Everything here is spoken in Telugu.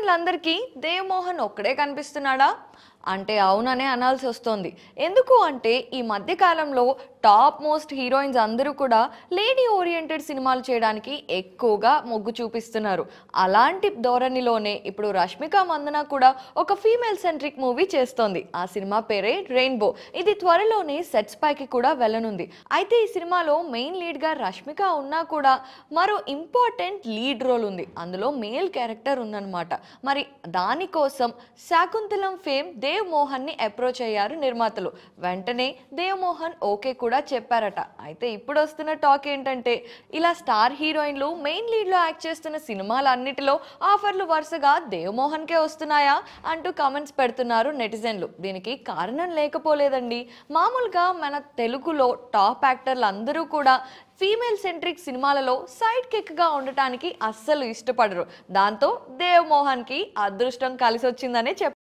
వీళ్ళందరికీ దేవమోహన్ ఒక్కడే కనిపిస్తున్నాడా అంటే అవుననే అనాల్సి వస్తుంది ఎందుకు అంటే ఈ మధ్యకాలంలో టాప్ మోస్ట్ హీరోయిన్స్ అందరూ కూడా లేడీ ఓరియంటెడ్ సినిమాలు చేయడానికి ఎక్కువగా మొగ్గు చూపిస్తున్నారు అలాంటి ధోరణిలోనే ఇప్పుడు రష్మిక మందన కూడా ఒక ఫీమేల్ సెంట్రిక్ మూవీ చేస్తోంది ఆ సినిమా పేరే రెయిన్బో ఇది త్వరలోనే సెట్స్ పైకి కూడా వెళ్ళనుంది అయితే ఈ సినిమాలో మెయిన్ లీడ్గా రష్మిక ఉన్నా కూడా మరో ఇంపార్టెంట్ లీడ్ రోల్ ఉంది అందులో మేల్ క్యారెక్టర్ ఉందన్నమాట మరి దానికోసం శాకుంతలం ఫేమ్ దే ని అప్రోచ్ అయ్యారు నిర్మాతలు వెంటనే దేవ్మోహన్ ఓకే కూడా చెప్పారట అయితే ఇప్పుడు వస్తున్న టాక్ ఏంటంటే ఇలా స్టార్ హీరోయిన్లు మెయిన్ లీడ్లో యాక్ట్ చేస్తున్న సినిమాలన్నిటిలో ఆఫర్లు వరుసగా దేవ్మోహన్కే వస్తున్నాయా అంటూ కామెంట్స్ పెడుతున్నారు నెటిజన్లు దీనికి కారణం లేకపోలేదండి మామూలుగా మన తెలుగులో టాప్ యాక్టర్లు అందరూ కూడా ఫీమేల్ సెంట్రిక్ సినిమాలలో సైడ్ కిక్గా ఉండటానికి అస్సలు ఇష్టపడరు దాంతో దేవ్ కి అదృష్టం కలిసి వచ్చిందనే చెప్పారు